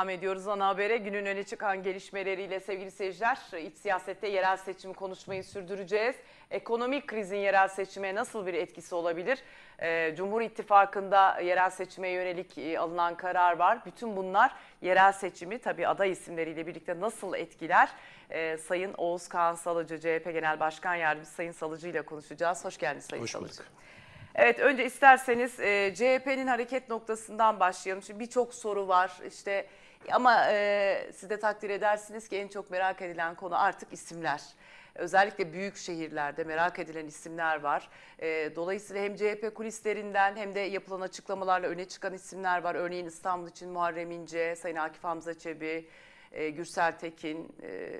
Devam ediyoruz ana habere. Günün öne çıkan gelişmeleriyle sevgili seyirciler, iç siyasette yerel seçimi konuşmayı sürdüreceğiz. Ekonomik krizin yerel seçime nasıl bir etkisi olabilir? Ee, Cumhur İttifakı'nda yerel seçime yönelik e, alınan karar var. Bütün bunlar yerel seçimi tabi aday isimleriyle birlikte nasıl etkiler? Ee, Sayın Oğuz Kağan Salıcı, CHP Genel Başkan Yardımcısı Sayın Salıcı ile konuşacağız. Hoş geldiniz Sayın Hoş bulduk. Evet önce isterseniz e, CHP'nin hareket noktasından başlayalım. Şimdi birçok soru var. İşte ama e, siz de takdir edersiniz ki en çok merak edilen konu artık isimler. Özellikle büyük şehirlerde merak edilen isimler var. E, dolayısıyla hem CHP kulislerinden hem de yapılan açıklamalarla öne çıkan isimler var. Örneğin İstanbul için Muharrem İnce, Sayın Akif Hamza Çebi, e, Gürsel Tekin, e,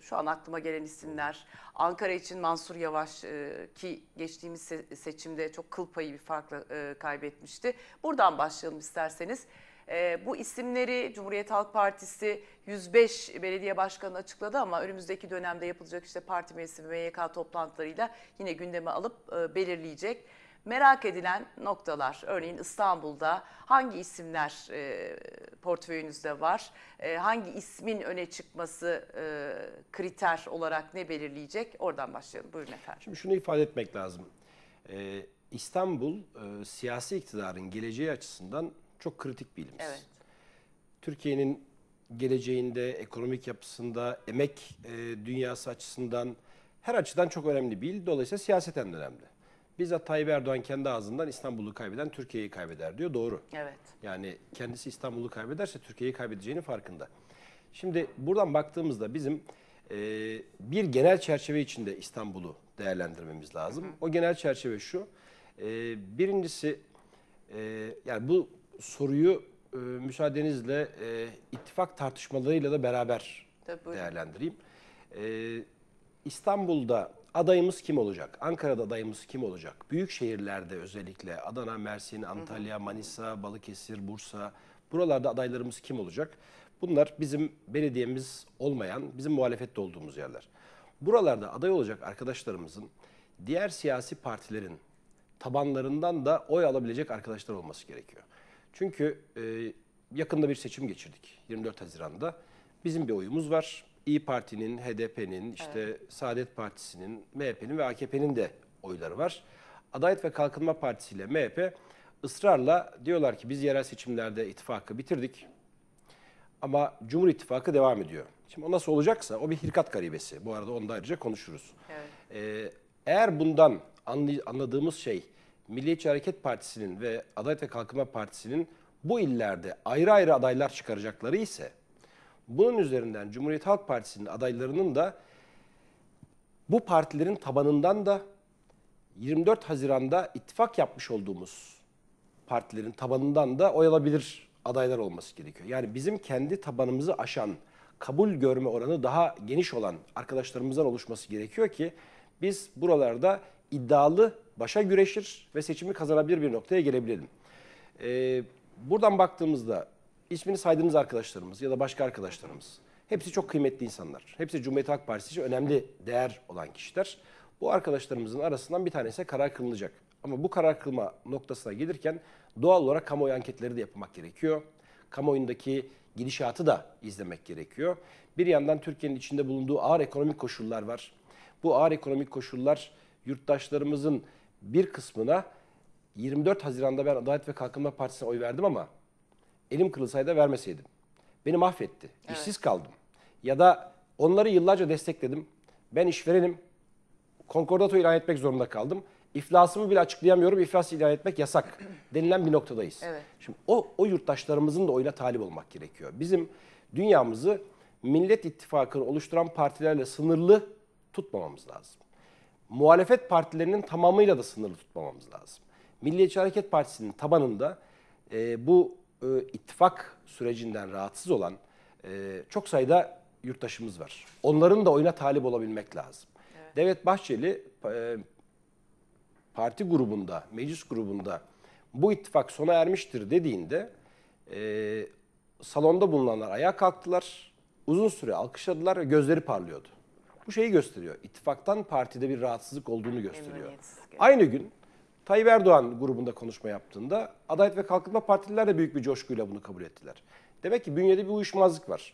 şu an aklıma gelen isimler. Ankara için Mansur Yavaş e, ki geçtiğimiz seçimde çok kıl payı bir farkla e, kaybetmişti. Buradan başlayalım isterseniz. E, bu isimleri Cumhuriyet Halk Partisi 105 belediye başkanı açıkladı ama önümüzdeki dönemde yapılacak işte parti meclisi ve MYK toplantılarıyla yine gündeme alıp e, belirleyecek. Merak edilen noktalar, örneğin İstanbul'da hangi isimler e, portföyünüzde var, e, hangi ismin öne çıkması e, kriter olarak ne belirleyecek? Oradan başlayalım. Buyurun efendim. Şimdi şunu ifade etmek lazım. Ee, İstanbul e, siyasi iktidarın geleceği açısından çok kritik bir ilimiz. Evet. Türkiye'nin geleceğinde, ekonomik yapısında, emek e, dünyası açısından her açıdan çok önemli bir il. Dolayısıyla siyaseten de önemli. Bizzat Tayyip Erdoğan kendi ağzından İstanbul'u kaybeden Türkiye'yi kaybeder diyor. Doğru. Evet. Yani kendisi İstanbul'u kaybederse Türkiye'yi kaybedeceğini farkında. Şimdi buradan baktığımızda bizim e, bir genel çerçeve içinde İstanbul'u değerlendirmemiz lazım. Hı hı. O genel çerçeve şu. E, birincisi e, yani bu soruyu e, müsaadenizle e, ittifak tartışmalarıyla da beraber Tabii, değerlendireyim. E, İstanbul'da adayımız kim olacak? Ankara'da adayımız kim olacak? Büyük şehirlerde özellikle Adana, Mersin, Antalya, Manisa, Balıkesir, Bursa buralarda adaylarımız kim olacak? Bunlar bizim belediyemiz olmayan, bizim muhalefette olduğumuz yerler. Buralarda aday olacak arkadaşlarımızın diğer siyasi partilerin tabanlarından da oy alabilecek arkadaşlar olması gerekiyor. Çünkü e, yakında bir seçim geçirdik 24 Haziran'da. Bizim bir oyumuz var. İyi Parti'nin, HDP'nin, işte evet. Saadet Partisi'nin, MHP'nin ve AKP'nin de oyları var. Adalet ve Kalkınma Partisi ile MHP ısrarla diyorlar ki biz yerel seçimlerde ittifakı bitirdik. Ama Cumhur İttifakı devam ediyor. Şimdi o nasıl olacaksa o bir hirkat garibesi. Bu arada onu da ayrıca konuşuruz. Evet. Ee, eğer bundan anladığımız şey Milliyetçi Hareket Partisi'nin ve Adalet ve Kalkınma Partisi'nin bu illerde ayrı ayrı adaylar çıkaracakları ise bunun üzerinden Cumhuriyet Halk Partisi'nin adaylarının da bu partilerin tabanından da 24 Haziran'da ittifak yapmış olduğumuz partilerin tabanından da oy alabilir adaylar olması gerekiyor. Yani bizim kendi tabanımızı aşan, kabul görme oranı daha geniş olan arkadaşlarımızdan oluşması gerekiyor ki biz buralarda iddialı başa güreşir ve seçimi kazanabilir bir noktaya gelebilelim. Ee, buradan baktığımızda ismini saydığımız arkadaşlarımız ya da başka arkadaşlarımız hepsi çok kıymetli insanlar. Hepsi Cumhuriyet Halk Partisi için önemli değer olan kişiler. Bu arkadaşlarımızın arasından bir tanesi karar kılınacak. Ama bu karar kılma noktasına gelirken doğal olarak kamuoyu anketleri de yapmak gerekiyor. Kamuoyundaki gidişatı da izlemek gerekiyor. Bir yandan Türkiye'nin içinde bulunduğu ağır ekonomik koşullar var. Bu ağır ekonomik koşullar yurttaşlarımızın bir kısmına 24 Haziran'da ben Adalet ve Kalkınma Partisi'ne oy verdim ama elim kırılsaydı vermeseydim. Beni mahvetti. Evet. kaldım. Ya da onları yıllarca destekledim. Ben işverenim. Konkordato ilan etmek zorunda kaldım. İflasımı bile açıklayamıyorum. İflas ilan etmek yasak denilen bir noktadayız. Evet. Şimdi o, o yurttaşlarımızın da oyla talip olmak gerekiyor. Bizim dünyamızı Millet İttifakı'nı oluşturan partilerle sınırlı tutmamamız lazım muhalefet partilerinin tamamıyla da sınırlı tutmamamız lazım. Milliyetçi Hareket Partisi'nin tabanında e, bu e, ittifak sürecinden rahatsız olan e, çok sayıda yurttaşımız var. Onların da oyuna talip olabilmek lazım. Evet. Devlet Bahçeli e, parti grubunda, meclis grubunda bu ittifak sona ermiştir dediğinde e, salonda bulunanlar ayağa kalktılar, uzun süre alkışladılar ve gözleri parlıyordu. Bu şeyi gösteriyor. İttifaktan partide bir rahatsızlık olduğunu gösteriyor. Aynı gün Tayyip Erdoğan grubunda konuşma yaptığında Adalet ve Kalkınma Partililer de büyük bir coşkuyla bunu kabul ettiler. Demek ki bünyede bir uyuşmazlık var.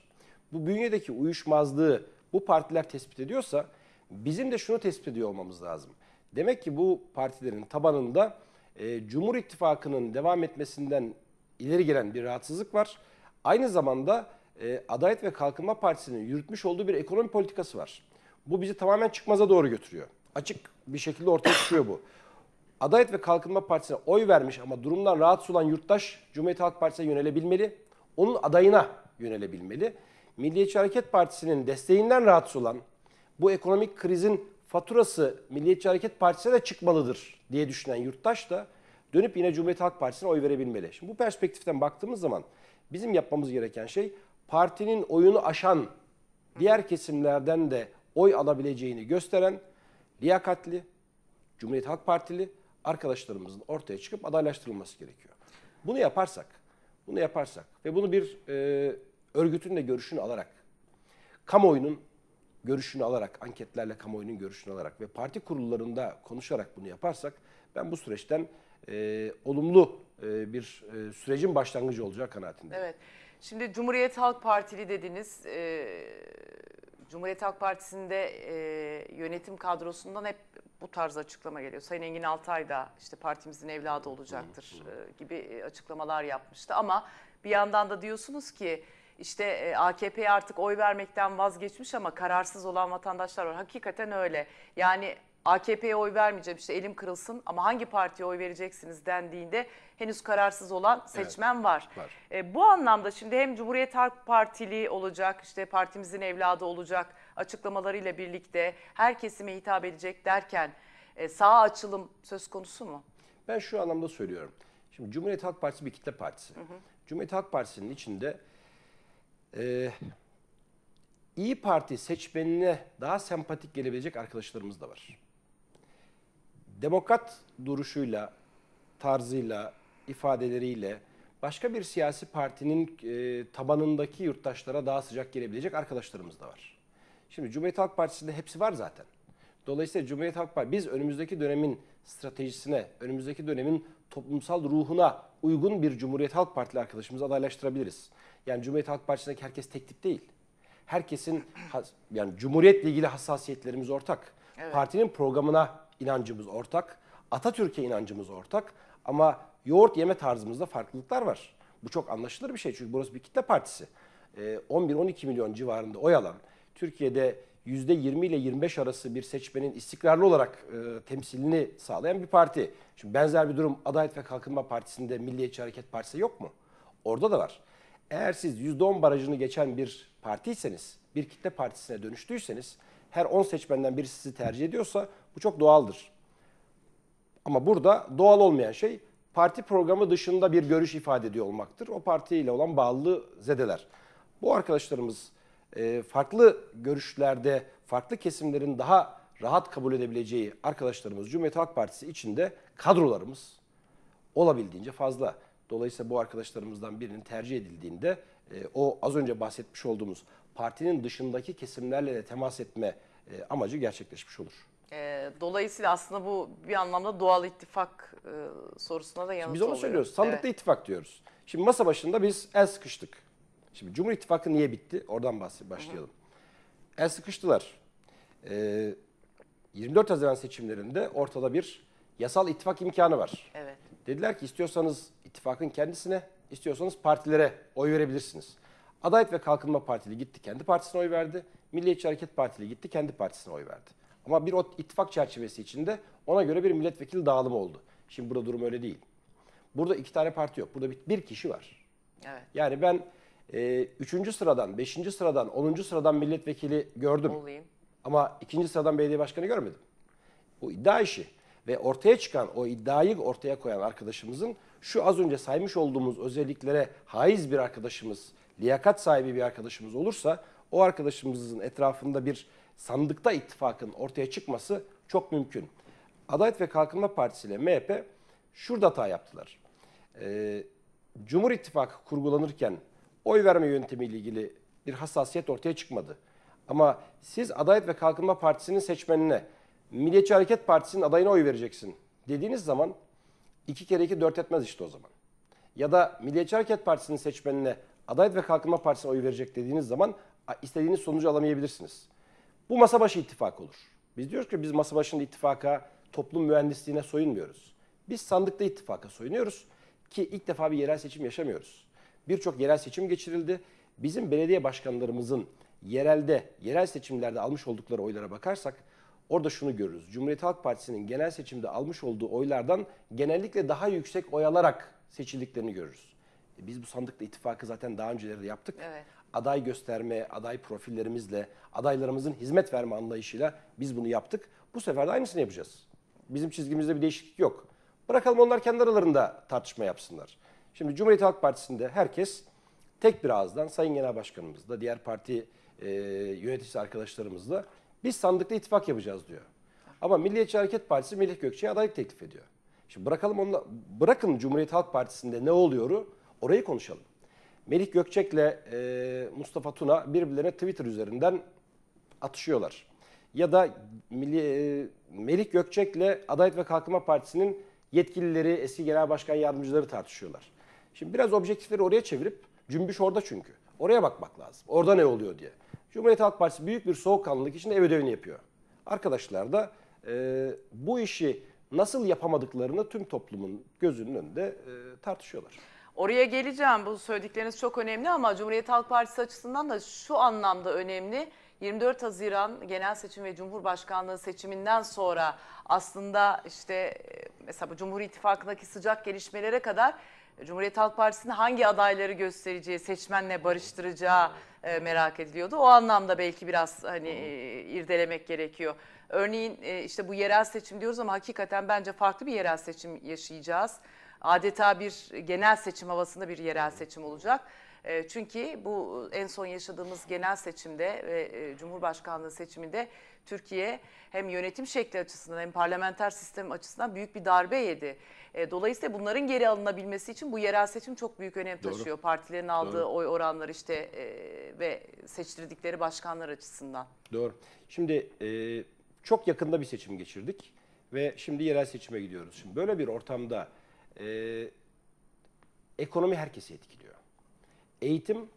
Bu bünyedeki uyuşmazlığı bu partiler tespit ediyorsa bizim de şunu tespit ediyor olmamız lazım. Demek ki bu partilerin tabanında e, Cumhur İttifakı'nın devam etmesinden ileri gelen bir rahatsızlık var. Aynı zamanda e, Adalet ve Kalkınma Partisi'nin yürütmüş olduğu bir ekonomi politikası var. Bu bizi tamamen çıkmaza doğru götürüyor. Açık bir şekilde ortaya çıkıyor bu. Adalet ve Kalkınma Partisi'ne oy vermiş ama durumdan rahatsız olan yurttaş Cumhuriyet Halk Partisi'ne yönelebilmeli. Onun adayına yönelebilmeli. Milliyetçi Hareket Partisi'nin desteğinden rahatsız olan bu ekonomik krizin faturası Milliyetçi Hareket Partisi'ne de çıkmalıdır diye düşünen yurttaş da dönüp yine Cumhuriyet Halk Partisi'ne oy verebilmeli. Şimdi bu perspektiften baktığımız zaman bizim yapmamız gereken şey partinin oyunu aşan diğer kesimlerden de oy alabileceğini gösteren liyakatli, Cumhuriyet Halk Partili arkadaşlarımızın ortaya çıkıp adaylaştırılması gerekiyor. Bunu yaparsak, bunu yaparsak ve bunu bir e, örgütün de görüşünü alarak, kamuoyunun görüşünü alarak, anketlerle kamuoyunun görüşünü alarak ve parti kurullarında konuşarak bunu yaparsak ben bu süreçten e, olumlu e, bir e, sürecin başlangıcı olacağı kanaatindeyim. Evet. Şimdi Cumhuriyet Halk Partili dediniz. E, Cumhuriyet Halk Partisi'nde e, yönetim kadrosundan hep bu tarz açıklama geliyor. Sayın Engin Altay da işte partimizin evladı olacaktır e, gibi açıklamalar yapmıştı. Ama bir yandan da diyorsunuz ki işte e, AKP'ye artık oy vermekten vazgeçmiş ama kararsız olan vatandaşlar var. Hakikaten öyle. Yani AKP'ye oy vermeyeceğim işte elim kırılsın ama hangi partiye oy vereceksiniz dendiğinde henüz kararsız olan seçmen evet, var. var. E, bu anlamda şimdi hem Cumhuriyet Halk Partili olacak, işte partimizin evladı olacak açıklamalarıyla birlikte her kesime hitap edecek derken e, sağa açılım söz konusu mu? Ben şu anlamda söylüyorum. Şimdi Cumhuriyet Halk Partisi bir kitle partisi. Hı hı. Cumhuriyet Halk Partisi'nin içinde e, İyi Parti seçmenine daha sempatik gelebilecek arkadaşlarımız da var demokrat duruşuyla, tarzıyla, ifadeleriyle başka bir siyasi partinin e, tabanındaki yurttaşlara daha sıcak gelebilecek arkadaşlarımız da var. Şimdi Cumhuriyet Halk Partisi'nde hepsi var zaten. Dolayısıyla Cumhuriyet Halk Partisi biz önümüzdeki dönemin stratejisine, önümüzdeki dönemin toplumsal ruhuna uygun bir Cumhuriyet Halk Partili arkadaşımızı adaylaştırabiliriz. Yani Cumhuriyet Halk Partisi'ndeki herkes tek tip değil. Herkesin yani Cumhuriyet'le ilgili hassasiyetlerimiz ortak. Evet. Partinin programına inancımız ortak, Atatürk'e inancımız ortak ama yoğurt yeme tarzımızda farklılıklar var. Bu çok anlaşılır bir şey çünkü burası bir kitle partisi. 11-12 ee, milyon civarında oy alan, Türkiye'de %20 ile 25 arası bir seçmenin istikrarlı olarak e, temsilini sağlayan bir parti. Şimdi benzer bir durum Adalet ve Kalkınma Partisi'nde Milliyetçi Hareket Partisi yok mu? Orada da var. Eğer siz %10 barajını geçen bir partiyseniz, bir kitle partisine dönüştüyseniz, her 10 seçmenden birisi sizi tercih ediyorsa bu çok doğaldır. Ama burada doğal olmayan şey parti programı dışında bir görüş ifade ediyor olmaktır. O partiyle olan bağlı zedeler. Bu arkadaşlarımız e, farklı görüşlerde farklı kesimlerin daha rahat kabul edebileceği arkadaşlarımız Cumhuriyet Halk Partisi içinde kadrolarımız olabildiğince fazla. Dolayısıyla bu arkadaşlarımızdan birinin tercih edildiğinde e, o az önce bahsetmiş olduğumuz partinin dışındaki kesimlerle de temas etme e, amacı gerçekleşmiş olur. E, dolayısıyla aslında bu bir anlamda doğal ittifak e, sorusuna da yanıt Biz onu söylüyoruz. Sandıkta evet. ittifak diyoruz. Şimdi masa başında biz el sıkıştık. Şimdi Cumhur İttifakı niye bitti? Oradan başlayalım. Hı El sıkıştılar. Ee, 24 Haziran seçimlerinde ortada bir yasal ittifak imkanı var. Evet. Dediler ki istiyorsanız ittifakın kendisine, istiyorsanız partilere oy verebilirsiniz. Adalet ve Kalkınma Partili gitti kendi partisine oy verdi. Milliyetçi Hareket Partili gitti kendi partisine oy verdi. Ama bir o ittifak çerçevesi içinde ona göre bir milletvekili dağılımı oldu. Şimdi burada durum öyle değil. Burada iki tane parti yok. Burada bir, bir kişi var. Evet. Yani ben e, üçüncü sıradan, beşinci sıradan, onuncu sıradan milletvekili gördüm. Olayım. Ama ikinci sıradan belediye başkanı görmedim. Bu iddia işi. Ve ortaya çıkan, o iddiayı ortaya koyan arkadaşımızın şu az önce saymış olduğumuz özelliklere haiz bir arkadaşımız, liyakat sahibi bir arkadaşımız olursa o arkadaşımızın etrafında bir sandıkta ittifakın ortaya çıkması çok mümkün. Adalet ve Kalkınma Partisi ile MHP şurada hata yaptılar. Ee, Cumhur İttifakı kurgulanırken oy verme yöntemiyle ilgili bir hassasiyet ortaya çıkmadı. Ama siz Adalet ve Kalkınma Partisi'nin seçmenine Milliyetçi Hareket Partisi'nin adayına oy vereceksin dediğiniz zaman iki kere iki dört etmez işte o zaman. Ya da Milliyetçi Hareket Partisi'nin seçmenine Adalet ve Kalkınma Partisi'ne oy verecek dediğiniz zaman istediğiniz sonucu alamayabilirsiniz. Bu masa başı ittifak olur. Biz diyoruz ki biz masa başında ittifaka, toplum mühendisliğine soyunmuyoruz. Biz sandıkta ittifaka soyunuyoruz ki ilk defa bir yerel seçim yaşamıyoruz. Birçok yerel seçim geçirildi. Bizim belediye başkanlarımızın yerelde, yerel seçimlerde almış oldukları oylara bakarsak orada şunu görürüz. Cumhuriyet Halk Partisi'nin genel seçimde almış olduğu oylardan genellikle daha yüksek oy alarak seçildiklerini görürüz. E biz bu sandıkta ittifakı zaten daha önceleri de yaptık. Evet aday gösterme, aday profillerimizle, adaylarımızın hizmet verme anlayışıyla biz bunu yaptık. Bu sefer de aynısını yapacağız. Bizim çizgimizde bir değişiklik yok. Bırakalım onlar kendi aralarında tartışma yapsınlar. Şimdi Cumhuriyet Halk Partisi'nde herkes tek bir ağızdan Sayın Genel Başkanımız da diğer parti e, yöneticisi arkadaşlarımız da biz sandıkta ittifak yapacağız diyor. Ama Milliyetçi Hareket Partisi Melih Gökçe'ye adaylık teklif ediyor. Şimdi bırakalım onunla, bırakın Cumhuriyet Halk Partisi'nde ne oluyoru orayı konuşalım. Melih Gökçek'le e, Mustafa Tuna birbirlerine Twitter üzerinden atışıyorlar. Ya da Milli, e, Melih Gökçek'le Adalet ve Kalkınma Partisi'nin yetkilileri, eski genel başkan yardımcıları tartışıyorlar. Şimdi biraz objektifleri oraya çevirip, cümbüş orada çünkü. Oraya bakmak lazım. Orada ne oluyor diye. Cumhuriyet Halk Partisi büyük bir soğukkanlılık içinde ev ödevini yapıyor. Arkadaşlar da e, bu işi nasıl yapamadıklarını tüm toplumun gözünün önünde e, tartışıyorlar. Oraya geleceğim. Bu söyledikleriniz çok önemli ama Cumhuriyet Halk Partisi açısından da şu anlamda önemli. 24 Haziran genel seçim ve Cumhurbaşkanlığı seçiminden sonra aslında işte e, mesela bu Cumhur İttifakı'ndaki sıcak gelişmelere kadar Cumhuriyet Halk Partisi'nin hangi adayları göstereceği, seçmenle barıştıracağı e, merak ediliyordu. O anlamda belki biraz hani e, irdelemek gerekiyor. Örneğin işte bu yerel seçim diyoruz ama hakikaten bence farklı bir yerel seçim yaşayacağız adeta bir genel seçim havasında bir yerel seçim olacak. E, çünkü bu en son yaşadığımız genel seçimde ve e, Cumhurbaşkanlığı seçiminde Türkiye hem yönetim şekli açısından hem parlamenter sistem açısından büyük bir darbe yedi. E, dolayısıyla bunların geri alınabilmesi için bu yerel seçim çok büyük önem taşıyor. Doğru. Partilerin aldığı Doğru. oy oranları işte ve seçtirdikleri başkanlar açısından. Doğru. Şimdi çok yakında bir seçim geçirdik ve şimdi yerel seçime gidiyoruz. Şimdi böyle bir ortamda e, ekonomi herkesi etkiliyor. Eğitim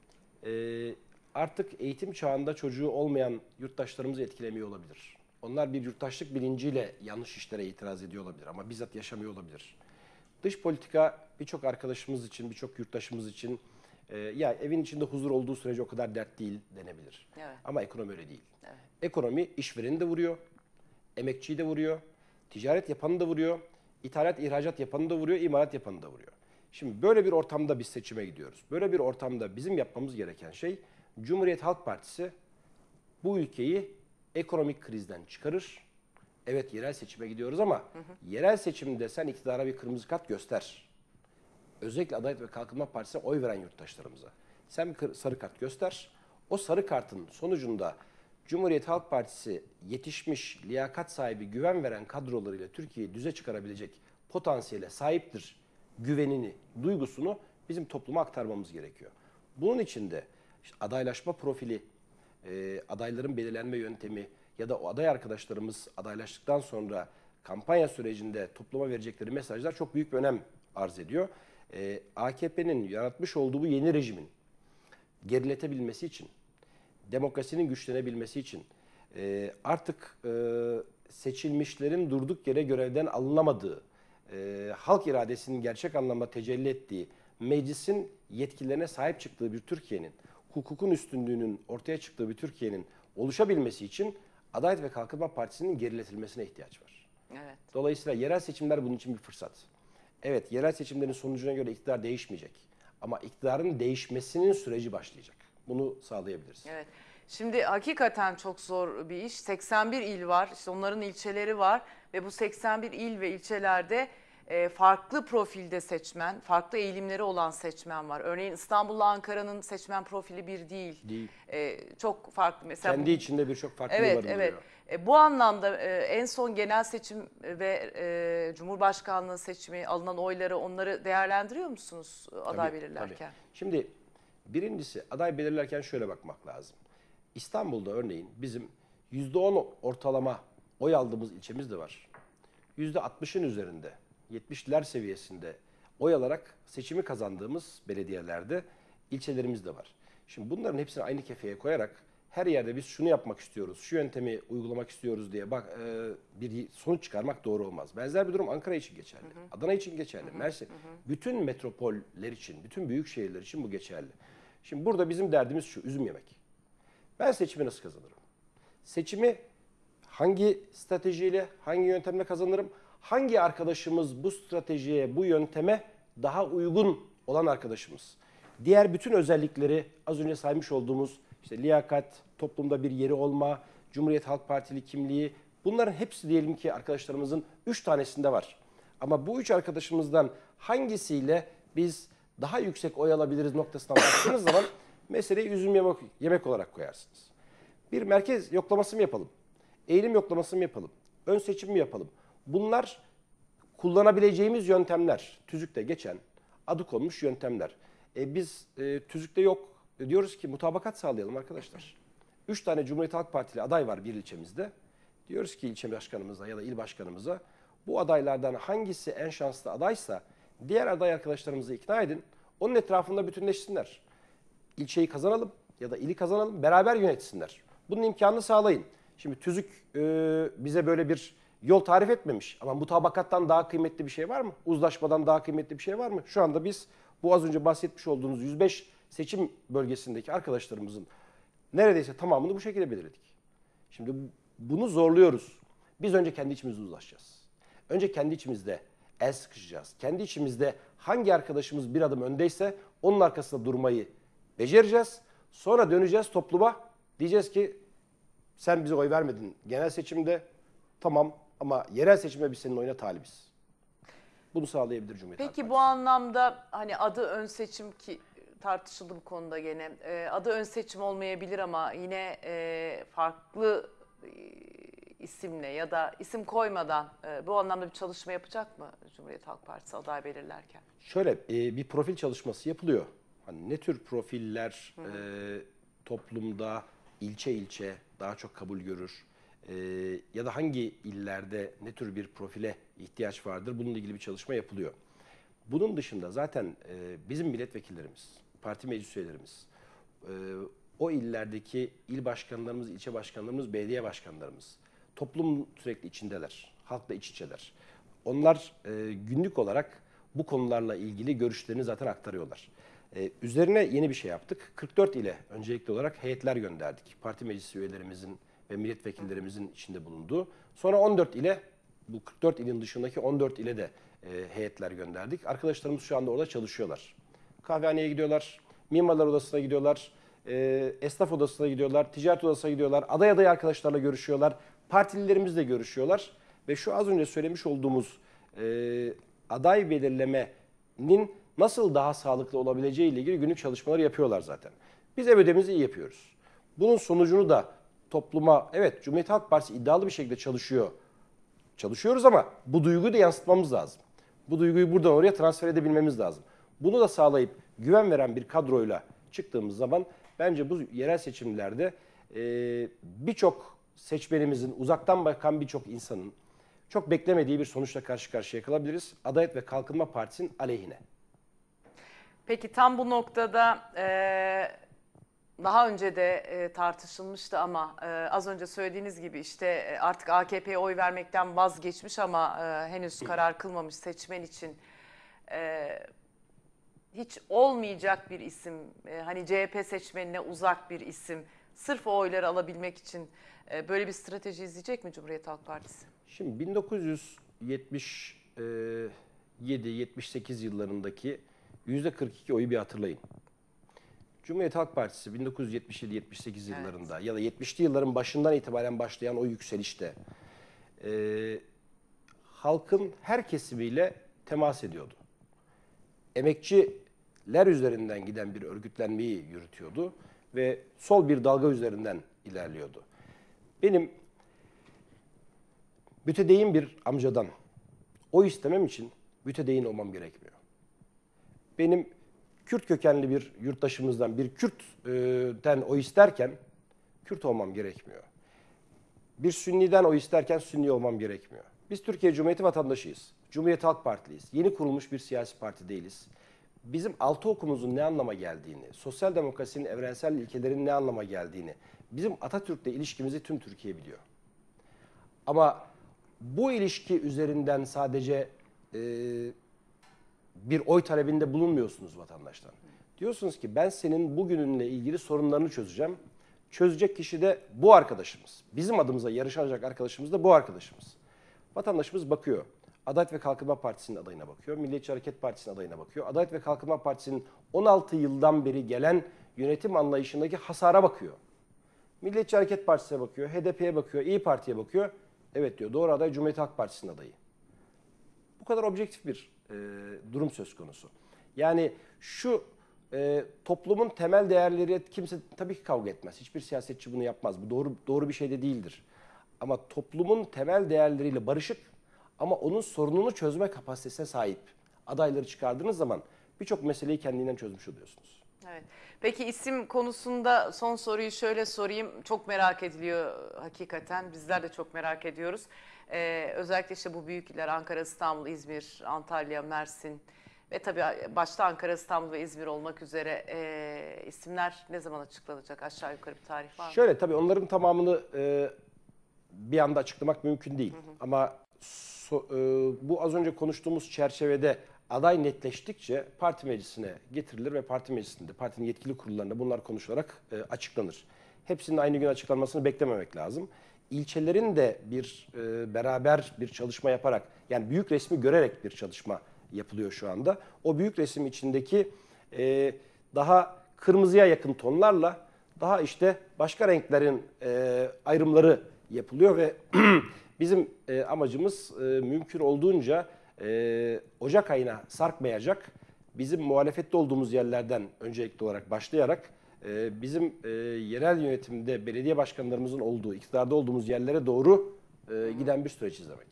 e, artık eğitim çağında çocuğu olmayan yurttaşlarımızı etkilemiyor olabilir. Onlar bir yurttaşlık bilinciyle yanlış işlere itiraz ediyor olabilir ama bizzat yaşamıyor olabilir. Dış politika birçok arkadaşımız için, birçok yurttaşımız için e, ya evin içinde huzur olduğu sürece o kadar dert değil denebilir. Evet. Ama ekonomi öyle değil. Evet. Ekonomi işvereni de vuruyor, emekçiyi de vuruyor, ticaret yapanı da vuruyor. İthalat, ihracat yapanı da vuruyor, imalat yapanı da vuruyor. Şimdi böyle bir ortamda biz seçime gidiyoruz. Böyle bir ortamda bizim yapmamız gereken şey Cumhuriyet Halk Partisi bu ülkeyi ekonomik krizden çıkarır. Evet yerel seçime gidiyoruz ama hı hı. yerel seçimde sen iktidara bir kırmızı kart göster. Özellikle Adalet ve Kalkınma Partisi'ne oy veren yurttaşlarımıza. Sen bir sarı kart göster. O sarı kartın sonucunda Cumhuriyet Halk Partisi yetişmiş, liyakat sahibi, güven veren kadrolarıyla Türkiye'yi düze çıkarabilecek potansiyele sahiptir güvenini, duygusunu bizim topluma aktarmamız gerekiyor. Bunun için de işte adaylaşma profili, e, adayların belirlenme yöntemi ya da o aday arkadaşlarımız adaylaştıktan sonra kampanya sürecinde topluma verecekleri mesajlar çok büyük bir önem arz ediyor. E, AKP'nin yaratmış olduğu bu yeni rejimin geriletebilmesi için demokrasinin güçlenebilmesi için e, artık e, seçilmişlerin durduk yere görevden alınamadığı, e, halk iradesinin gerçek anlamda tecelli ettiği, meclisin yetkilerine sahip çıktığı bir Türkiye'nin, hukukun üstünlüğünün ortaya çıktığı bir Türkiye'nin oluşabilmesi için Adalet ve Kalkınma Partisi'nin geriletilmesine ihtiyaç var. Evet. Dolayısıyla yerel seçimler bunun için bir fırsat. Evet, yerel seçimlerin sonucuna göre iktidar değişmeyecek. Ama iktidarın değişmesinin süreci başlayacak bunu sağlayabiliriz. Evet. Şimdi hakikaten çok zor bir iş. 81 il var. İşte onların ilçeleri var ve bu 81 il ve ilçelerde e, farklı profilde seçmen, farklı eğilimleri olan seçmen var. Örneğin İstanbul'la Ankara'nın seçmen profili bir değil. Değil. E, çok farklı. Mesela Kendi bu, içinde birçok farklı. evet, Evet, evet. Bu anlamda e, en son genel seçim ve e, Cumhurbaşkanlığı seçimi alınan oyları onları değerlendiriyor musunuz e, aday tabii, belirlerken? Tabii. Şimdi Birincisi aday belirlerken şöyle bakmak lazım. İstanbul'da örneğin bizim %10 ortalama oy aldığımız ilçemiz de var. %60'ın üzerinde, 70'ler seviyesinde oy alarak seçimi kazandığımız belediyelerde ilçelerimiz de var. Şimdi bunların hepsini aynı kefeye koyarak her yerde biz şunu yapmak istiyoruz, şu yöntemi uygulamak istiyoruz diye bak e, bir sonuç çıkarmak doğru olmaz. Benzer bir durum Ankara için geçerli, hı hı. Adana için geçerli, hı hı. Mersin, hı hı. bütün metropoller için, bütün büyük şehirler için bu geçerli. Şimdi burada bizim derdimiz şu, üzüm yemek. Ben seçimi nasıl kazanırım? Seçimi hangi stratejiyle, hangi yöntemle kazanırım? Hangi arkadaşımız bu stratejiye, bu yönteme daha uygun olan arkadaşımız? Diğer bütün özellikleri az önce saymış olduğumuz işte liyakat, toplumda bir yeri olma, Cumhuriyet Halk Partili kimliği bunların hepsi diyelim ki arkadaşlarımızın 3 tanesinde var. Ama bu üç arkadaşımızdan hangisiyle biz daha yüksek oy alabiliriz noktasına baktığınız zaman meseleyi üzüm yemek, yemek olarak koyarsınız. Bir merkez yoklaması mı yapalım? Eğilim yoklaması mı yapalım? Ön seçim mi yapalım? Bunlar kullanabileceğimiz yöntemler. Tüzükte geçen adı konmuş yöntemler. E biz e, tüzükte yok e, diyoruz ki mutabakat sağlayalım arkadaşlar. Üç tane Cumhuriyet Halk Partili aday var bir ilçemizde. Diyoruz ki ilçe başkanımıza ya da il başkanımıza bu adaylardan hangisi en şanslı adaysa diğer aday arkadaşlarımızı ikna edin. Onun etrafında bütünleşsinler. İlçeyi kazanalım ya da ili kazanalım beraber yönetsinler. Bunun imkanını sağlayın. Şimdi tüzük e, bize böyle bir yol tarif etmemiş ama mutabakattan daha kıymetli bir şey var mı? Uzlaşmadan daha kıymetli bir şey var mı? Şu anda biz bu az önce bahsetmiş olduğunuz 105 seçim bölgesindeki arkadaşlarımızın neredeyse tamamını bu şekilde belirledik. Şimdi bunu zorluyoruz. Biz önce kendi içimizde uzlaşacağız. Önce kendi içimizde el sıkışacağız. Kendi içimizde hangi arkadaşımız bir adım öndeyse onun arkasında durmayı becereceğiz. Sonra döneceğiz topluma. Diyeceğiz ki sen bize oy vermedin genel seçimde. Tamam ama yerel seçimde biz senin oyuna talibiz. Bunu sağlayabilir Cumhuriyet Peki bu anlamda hani adı ön seçim ki tartışıldı bu konuda gene. E, adı ön seçim olmayabilir ama yine e, farklı e, isimle ya da isim koymadan e, bu anlamda bir çalışma yapacak mı Cumhuriyet Halk Partisi aday belirlerken? Şöyle e, bir profil çalışması yapılıyor. Hani ne tür profiller Hı -hı. e, toplumda ilçe ilçe daha çok kabul görür? E, ya da hangi illerde ne tür bir profile ihtiyaç vardır? Bununla ilgili bir çalışma yapılıyor. Bunun dışında zaten e, bizim milletvekillerimiz, parti meclis üyelerimiz, e, o illerdeki il başkanlarımız, ilçe başkanlarımız, belediye başkanlarımız toplum sürekli içindeler. Halkla iç içeler. Onlar e, günlük olarak bu konularla ilgili görüşlerini zaten aktarıyorlar. E, üzerine yeni bir şey yaptık. 44 ile öncelikli olarak heyetler gönderdik. Parti meclis üyelerimizin ve milletvekillerimizin içinde bulunduğu. Sonra 14 ile bu 44 ilin dışındaki 14 ile de e, heyetler gönderdik. Arkadaşlarımız şu anda orada çalışıyorlar. Kahvehaneye gidiyorlar, mimarlar odasına gidiyorlar, e, esnaf odasına gidiyorlar, ticaret odasına gidiyorlar, aday aday arkadaşlarla görüşüyorlar partililerimizle görüşüyorlar ve şu az önce söylemiş olduğumuz e, aday belirlemenin nasıl daha sağlıklı olabileceği ile ilgili günlük çalışmaları yapıyorlar zaten. Biz ev ödevimizi iyi yapıyoruz. Bunun sonucunu da topluma evet Cumhuriyet Halk Partisi iddialı bir şekilde çalışıyor. Çalışıyoruz ama bu duyguyu da yansıtmamız lazım. Bu duyguyu buradan oraya transfer edebilmemiz lazım. Bunu da sağlayıp güven veren bir kadroyla çıktığımız zaman bence bu yerel seçimlerde e, birçok seçmenimizin, uzaktan bakan birçok insanın çok beklemediği bir sonuçla karşı karşıya kalabiliriz. Adalet ve Kalkınma Partisi'nin aleyhine. Peki tam bu noktada e, daha önce de e, tartışılmıştı ama e, az önce söylediğiniz gibi işte artık AKP'ye oy vermekten vazgeçmiş ama henüz karar kılmamış seçmen için hiç olmayacak bir isim, hani CHP seçmenine uzak bir isim Sırf o oyları alabilmek için e, böyle bir strateji izleyecek mi Cumhuriyet Halk Partisi? Şimdi 1977-78 e, yıllarındaki %42 oyu bir hatırlayın. Cumhuriyet Halk Partisi 1977-78 evet. yıllarında ya da 70'li yılların başından itibaren başlayan o yükselişte e, halkın her kesimiyle temas ediyordu. Emekçiler üzerinden giden bir örgütlenmeyi yürütüyordu ve sol bir dalga üzerinden ilerliyordu. Benim mütedeyin bir amcadan o istemem için mütedeyin olmam gerekmiyor. Benim Kürt kökenli bir yurttaşımızdan, bir Kürt'ten o isterken Kürt olmam gerekmiyor. Bir Sünni'den o isterken Sünni olmam gerekmiyor. Biz Türkiye Cumhuriyeti vatandaşıyız. Cumhuriyet Halk Partiliyiz. Yeni kurulmuş bir siyasi parti değiliz bizim altı okumuzun ne anlama geldiğini, sosyal demokrasinin evrensel ilkelerinin ne anlama geldiğini, bizim Atatürk'le ilişkimizi tüm Türkiye biliyor. Ama bu ilişki üzerinden sadece e, bir oy talebinde bulunmuyorsunuz vatandaştan. Diyorsunuz ki ben senin bugününle ilgili sorunlarını çözeceğim. Çözecek kişi de bu arkadaşımız. Bizim adımıza yarışacak arkadaşımız da bu arkadaşımız. Vatandaşımız bakıyor. Adalet ve Kalkınma Partisi'nin adayına bakıyor. Milliyetçi Hareket Partisi'nin adayına bakıyor. Adalet ve Kalkınma Partisi'nin 16 yıldan beri gelen yönetim anlayışındaki hasara bakıyor. Milliyetçi Hareket Partisi'ne bakıyor, HDP'ye bakıyor, İyi Parti'ye bakıyor. Evet diyor doğru aday Cumhuriyet Halk Partisi'nin adayı. Bu kadar objektif bir e, durum söz konusu. Yani şu e, toplumun temel değerleri kimse tabii ki kavga etmez. Hiçbir siyasetçi bunu yapmaz. Bu doğru doğru bir şey de değildir. Ama toplumun temel değerleriyle barışık ama onun sorununu çözme kapasitesine sahip adayları çıkardığınız zaman birçok meseleyi kendinden çözmüş oluyorsunuz. Evet. Peki isim konusunda son soruyu şöyle sorayım. Çok merak ediliyor hakikaten. Bizler de çok merak ediyoruz. Ee, özellikle işte bu büyük iller Ankara, İstanbul, İzmir, Antalya, Mersin ve tabii başta Ankara, İstanbul ve İzmir olmak üzere e, isimler ne zaman açıklanacak? Aşağı yukarı bir tarih var mı? Şöyle tabii onların tamamını e, bir anda açıklamak mümkün değil. Hı hı. Ama so, e, bu az önce konuştuğumuz çerçevede aday netleştikçe parti meclisine getirilir ve parti meclisinde, partinin yetkili kurullarında bunlar konuşularak e, açıklanır. Hepsinin aynı gün açıklanmasını beklememek lazım. İlçelerin de bir e, beraber bir çalışma yaparak, yani büyük resmi görerek bir çalışma yapılıyor şu anda. O büyük resim içindeki e, daha kırmızıya yakın tonlarla daha işte başka renklerin e, ayrımları yapılıyor ve Bizim e, amacımız e, mümkün olduğunca e, Ocak ayına sarkmayacak, bizim muhalefette olduğumuz yerlerden öncelikli olarak başlayarak e, bizim e, yerel yönetimde belediye başkanlarımızın olduğu, iktidarda olduğumuz yerlere doğru e, giden bir süreç izlemek.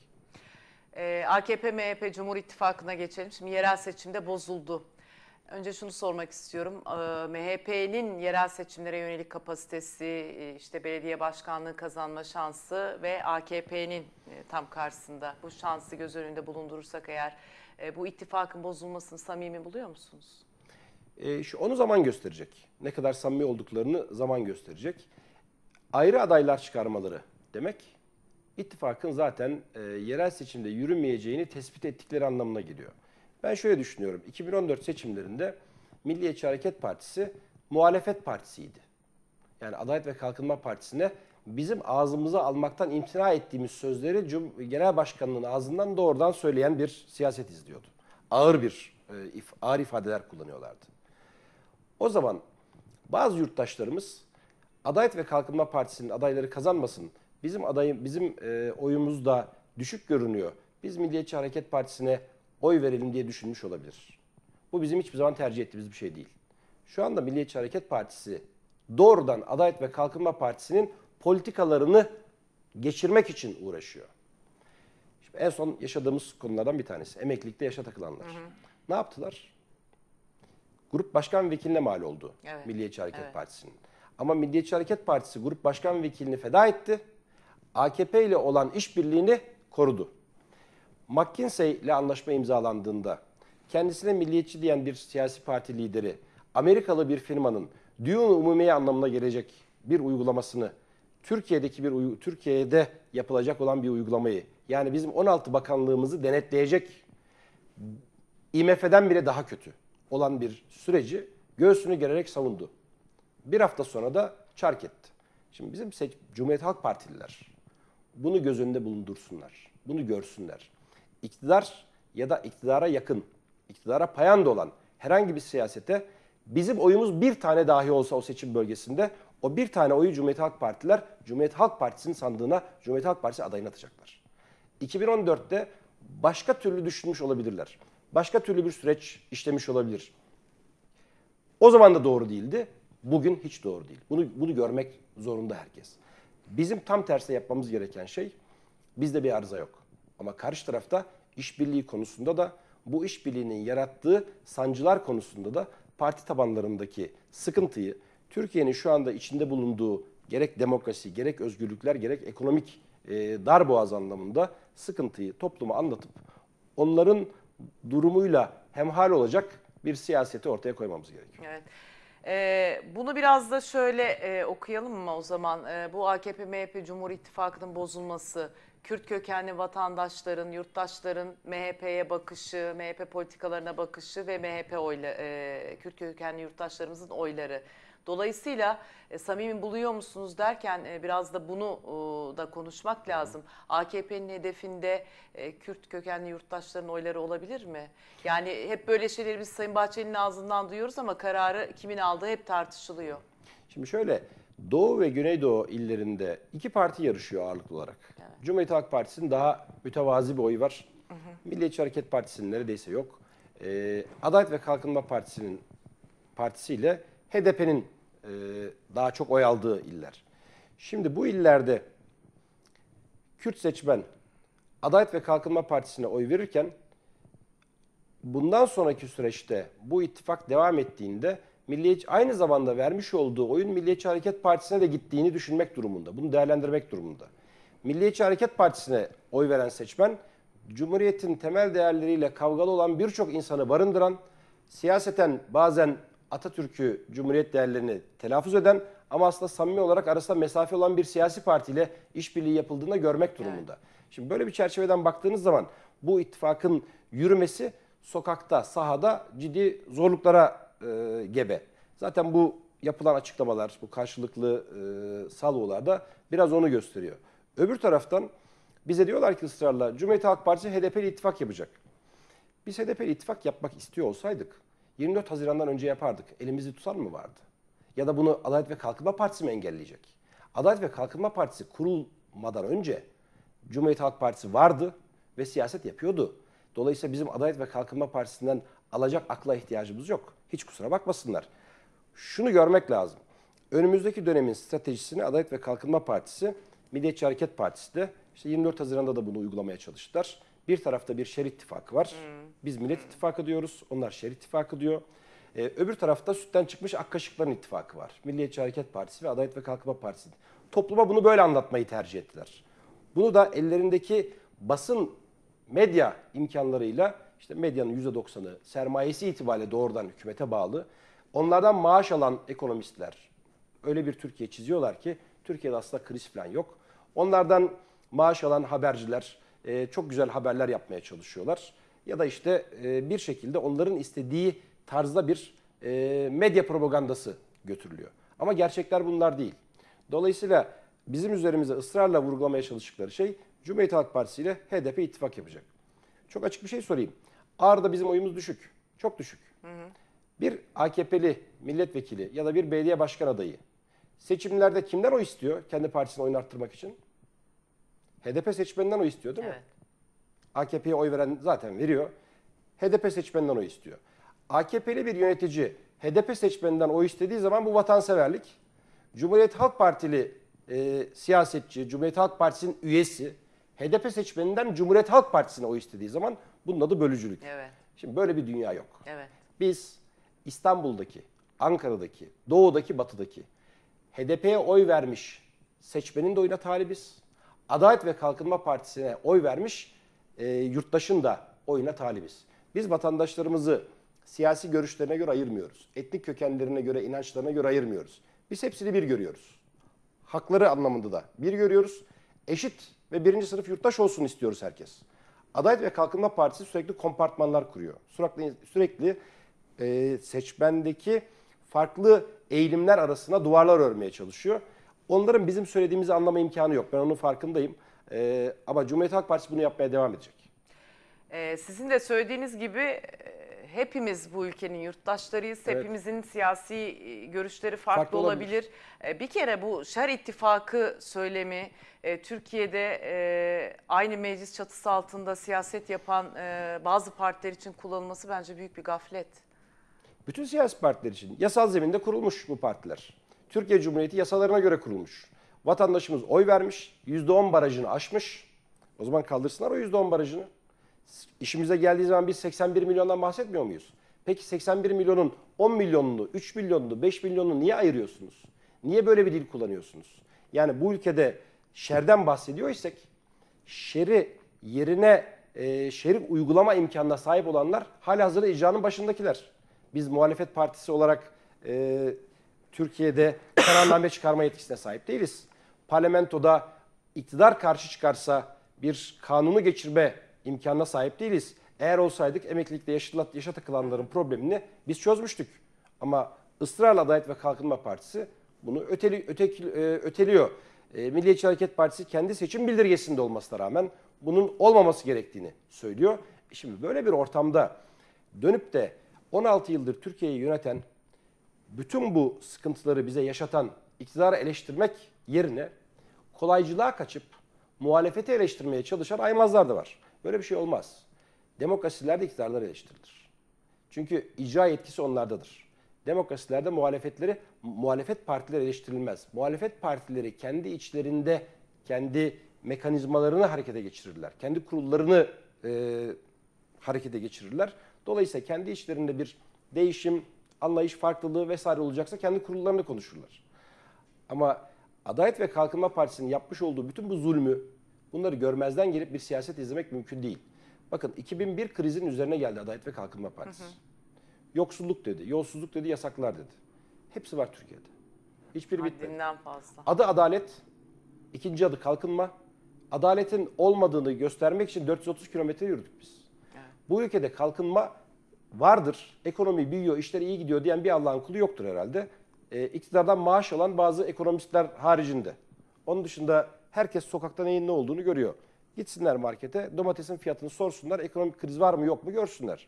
E, AKP, MHP, Cumhur İttifakı'na geçelim. Şimdi yerel seçimde bozuldu Önce şunu sormak istiyorum. Ee, MHP'nin yerel seçimlere yönelik kapasitesi, e, işte belediye başkanlığı kazanma şansı ve AKP'nin e, tam karşısında bu şansı göz önünde bulundurursak eğer e, bu ittifakın bozulmasını samimi buluyor musunuz? E, şu, onu zaman gösterecek. Ne kadar samimi olduklarını zaman gösterecek. Ayrı adaylar çıkarmaları demek ittifakın zaten e, yerel seçimde yürümeyeceğini tespit ettikleri anlamına geliyor. Ben şöyle düşünüyorum. 2014 seçimlerinde Milliyetçi Hareket Partisi muhalefet partisiydi. Yani Adalet ve Kalkınma Partisi'ne bizim ağzımıza almaktan imtina ettiğimiz sözleri Cum Genel Başkanı'nın ağzından doğrudan söyleyen bir siyaset izliyordu. Ağır bir e, if ağır ifadeler kullanıyorlardı. O zaman bazı yurttaşlarımız Adalet ve Kalkınma Partisi'nin adayları kazanmasın. Bizim adayım bizim e, oyumuz da düşük görünüyor. Biz Milliyetçi Hareket Partisi'ne oy verelim diye düşünmüş olabilir. Bu bizim hiçbir zaman tercih ettiğimiz bir şey değil. Şu anda Milliyetçi Hareket Partisi doğrudan Adalet ve Kalkınma Partisi'nin politikalarını geçirmek için uğraşıyor. Şimdi en son yaşadığımız konulardan bir tanesi. Emeklilikte yaşa takılanlar. Hı hı. Ne yaptılar? Grup başkan vekiline mal oldu evet. Milliyetçi Hareket evet. Partisi'nin. Ama Milliyetçi Hareket Partisi grup başkan vekilini feda etti. AKP ile olan işbirliğini korudu. McKinsey ile anlaşma imzalandığında kendisine milliyetçi diyen bir siyasi parti lideri Amerikalı bir firmanın düğün umumiye anlamına gelecek bir uygulamasını Türkiye'deki bir Türkiye'de yapılacak olan bir uygulamayı yani bizim 16 bakanlığımızı denetleyecek IMF'den bile daha kötü olan bir süreci göğsünü gererek savundu. Bir hafta sonra da çark etti. Şimdi bizim Cumhuriyet Halk Partililer bunu göz önünde bulundursunlar. Bunu görsünler iktidar ya da iktidara yakın, iktidara payanda olan herhangi bir siyasete bizim oyumuz bir tane dahi olsa o seçim bölgesinde o bir tane oyu Cumhuriyet Halk Partiler Cumhuriyet Halk Partisi'nin sandığına Cumhuriyet Halk Partisi adayını atacaklar. 2014'te başka türlü düşünmüş olabilirler. Başka türlü bir süreç işlemiş olabilir. O zaman da doğru değildi. Bugün hiç doğru değil. Bunu, bunu görmek zorunda herkes. Bizim tam tersi yapmamız gereken şey bizde bir arıza yok. Ama karşı tarafta işbirliği konusunda da bu işbirliğinin yarattığı sancılar konusunda da parti tabanlarındaki sıkıntıyı Türkiye'nin şu anda içinde bulunduğu gerek demokrasi, gerek özgürlükler, gerek ekonomik e, darboğaz anlamında sıkıntıyı topluma anlatıp onların durumuyla hemhal olacak bir siyaseti ortaya koymamız gerekiyor. Evet. Ee, bunu biraz da şöyle e, okuyalım mı o zaman? E, bu AKP-MHP Cumhur İttifakı'nın bozulması Kürt kökenli vatandaşların, yurttaşların MHP'ye bakışı, MHP politikalarına bakışı ve MHP oyla, e, Kürt kökenli yurttaşlarımızın oyları. Dolayısıyla e, samimi buluyor musunuz derken e, biraz da bunu e, da konuşmak lazım. AKP'nin hedefinde e, Kürt kökenli yurttaşların oyları olabilir mi? Yani hep böyle şeyleri biz Sayın Bahçeli'nin ağzından duyuyoruz ama kararı kimin aldığı hep tartışılıyor. Şimdi şöyle Doğu ve Güneydoğu illerinde iki parti yarışıyor ağırlıklı olarak. Evet. Cumhuriyet Halk Partisi'nin daha mütevazi bir oyu var. Hı hı. Milliyetçi Hareket Partisi'nin neredeyse yok. Ee, Adalet ve Kalkınma Partisi'nin partisiyle HDP'nin e, daha çok oy aldığı iller. Şimdi bu illerde Kürt seçmen Adalet ve Kalkınma Partisi'ne oy verirken bundan sonraki süreçte bu ittifak devam ettiğinde Milliyetçi aynı zamanda vermiş olduğu oyun Milliyetçi Hareket Partisi'ne de gittiğini düşünmek durumunda. Bunu değerlendirmek durumunda. Milliyetçi Hareket Partisi'ne oy veren seçmen Cumhuriyet'in temel değerleriyle kavgalı olan birçok insanı barındıran, siyaseten bazen Atatürk'ü, Cumhuriyet değerlerini telaffuz eden ama aslında samimi olarak arasında mesafe olan bir siyasi partiyle işbirliği yapıldığında görmek durumunda. Evet. Şimdi böyle bir çerçeveden baktığınız zaman bu ittifakın yürümesi sokakta, sahada ciddi zorluklara e, gebe. Zaten bu yapılan açıklamalar, bu karşılıklı e, salvolarda biraz onu gösteriyor. Öbür taraftan bize diyorlar ki ısrarla Cumhuriyet Halk Partisi HDP ile ittifak yapacak. Biz HDP ile ittifak yapmak istiyor olsaydık 24 Haziran'dan önce yapardık. Elimizi tutan mı vardı? Ya da bunu Adalet ve Kalkınma Partisi mi engelleyecek? Adalet ve Kalkınma Partisi kurulmadan önce Cumhuriyet Halk Partisi vardı ve siyaset yapıyordu. Dolayısıyla bizim Adalet ve Kalkınma Partisi'nden alacak akla ihtiyacımız yok. Hiç kusura bakmasınlar. Şunu görmek lazım. Önümüzdeki dönemin stratejisini Adalet ve Kalkınma Partisi, Milliyetçi Hareket Partisi de işte 24 Haziran'da da bunu uygulamaya çalıştılar. Bir tarafta bir şerit ittifakı var. Hmm. Biz Millet İttifakı diyoruz. Onlar şerit ittifakı diyor. Ee, öbür tarafta sütten çıkmış akkaşıkların kaşıkların ittifakı var. Milliyetçi Hareket Partisi ve Adalet ve Kalkınma Partisi. Topluma bunu böyle anlatmayı tercih ettiler. Bunu da ellerindeki basın medya imkanlarıyla işte medyanın %90'ı sermayesi itibariyle doğrudan hükümete bağlı. Onlardan maaş alan ekonomistler öyle bir Türkiye çiziyorlar ki Türkiye'de aslında kriz falan yok. Onlardan maaş alan haberciler e, çok güzel haberler yapmaya çalışıyorlar. Ya da işte e, bir şekilde onların istediği tarzda bir e, medya propagandası götürülüyor. Ama gerçekler bunlar değil. Dolayısıyla bizim üzerimize ısrarla vurgulamaya çalıştıkları şey Cumhuriyet Halk Partisi ile HDP ittifak yapacak çok açık bir şey sorayım. Ağrı'da bizim oyumuz düşük. Çok düşük. Hı hı. Bir AKP'li milletvekili ya da bir belediye başkan adayı seçimlerde kimler o istiyor kendi partisini oyun arttırmak için? HDP seçmeninden o istiyor değil mi? AKP'ye oy veren zaten veriyor. HDP seçmeninden o istiyor. AKP'li bir yönetici HDP seçmeninden o istediği zaman bu vatanseverlik. Cumhuriyet Halk Partili e, siyasetçi, Cumhuriyet Halk Partisi'nin üyesi, HDP seçmeninden Cumhuriyet Halk Partisi'ne oy istediği zaman bunun adı bölücülük. Evet. Şimdi böyle bir dünya yok. Evet. Biz İstanbul'daki, Ankara'daki, Doğu'daki, Batı'daki HDP'ye oy vermiş seçmenin de oyuna talibiz. Adalet ve Kalkınma Partisi'ne oy vermiş e, yurttaşın da oyuna talibiz. Biz vatandaşlarımızı siyasi görüşlerine göre ayırmıyoruz. Etnik kökenlerine göre, inançlarına göre ayırmıyoruz. Biz hepsini bir görüyoruz. Hakları anlamında da bir görüyoruz. Eşit ve birinci sınıf yurttaş olsun istiyoruz herkes. Adalet ve Kalkınma Partisi sürekli kompartmanlar kuruyor. Sürekli, sürekli e, seçmendeki farklı eğilimler arasına duvarlar örmeye çalışıyor. Onların bizim söylediğimizi anlama imkanı yok. Ben onun farkındayım. E, ama Cumhuriyet Halk Partisi bunu yapmaya devam edecek. Ee, sizin de söylediğiniz gibi e, hepimiz bu ülkenin yurttaşlarıyız. Evet. Hepimizin siyasi e, görüşleri farklı, farklı olabilir. olabilir. E, bir kere bu şer İttifakı söylemi e, Türkiye'de aynı meclis çatısı altında siyaset yapan bazı partiler için kullanılması bence büyük bir gaflet. Bütün siyasi partiler için yasal zeminde kurulmuş bu partiler. Türkiye Cumhuriyeti yasalarına göre kurulmuş. Vatandaşımız oy vermiş, %10 barajını aşmış. O zaman kaldırsınlar o %10 barajını. İşimize geldiği zaman biz 81 milyondan bahsetmiyor muyuz? Peki 81 milyonun 10 milyonunu, 3 milyonunu, 5 milyonunu niye ayırıyorsunuz? Niye böyle bir dil kullanıyorsunuz? Yani bu ülkede şerden bahsediyorsak, şeri yerine e, şerif uygulama imkanına sahip olanlar halihazırda icranın başındakiler. Biz muhalefet partisi olarak e, Türkiye'de kararname çıkarma yetkisine sahip değiliz. Parlamentoda iktidar karşı çıkarsa bir kanunu geçirme imkanına sahip değiliz. Eğer olsaydık emeklilikte yaşa, yaşa takılanların problemini biz çözmüştük. Ama ısrarla Adalet ve Kalkınma Partisi bunu öteli, öteki, e, öteliyor. E, Milliyetçi Hareket Partisi kendi seçim bildirgesinde olmasına rağmen bunun olmaması gerektiğini söylüyor. E, şimdi böyle bir ortamda dönüp de 16 yıldır Türkiye'yi yöneten, bütün bu sıkıntıları bize yaşatan iktidarı eleştirmek yerine kolaycılığa kaçıp muhalefeti eleştirmeye çalışan aymazlar da var. Böyle bir şey olmaz. Demokrasilerde iktidarlar eleştirilir. Çünkü icra yetkisi onlardadır. Demokrasilerde muhalefetleri, muhalefet partileri eleştirilmez. Muhalefet partileri kendi içlerinde, kendi mekanizmalarını harekete geçirirler. Kendi kurullarını e, harekete geçirirler. Dolayısıyla kendi içlerinde bir değişim, anlayış farklılığı vesaire olacaksa kendi kurullarını konuşurlar. Ama Adalet ve Kalkınma Partisi'nin yapmış olduğu bütün bu zulmü, Bunları görmezden gelip bir siyaset izlemek mümkün değil. Bakın 2001 krizin üzerine geldi Adalet ve Kalkınma Partisi. Hı hı. Yoksulluk dedi, yolsuzluk dedi, yasaklar dedi. Hepsi var Türkiye'de. Hiçbiri bitmedi. fazla. Adı adalet, ikinci adı kalkınma. Adaletin olmadığını göstermek için 430 kilometre yürüdük biz. Evet. Bu ülkede kalkınma vardır. Ekonomi büyüyor, işler iyi gidiyor diyen bir Allah'ın kulu yoktur herhalde. E, iktidardan maaş olan bazı ekonomistler haricinde. Onun dışında herkes sokakta neyin ne olduğunu görüyor. Gitsinler markete domatesin fiyatını sorsunlar. Ekonomik kriz var mı yok mu görsünler.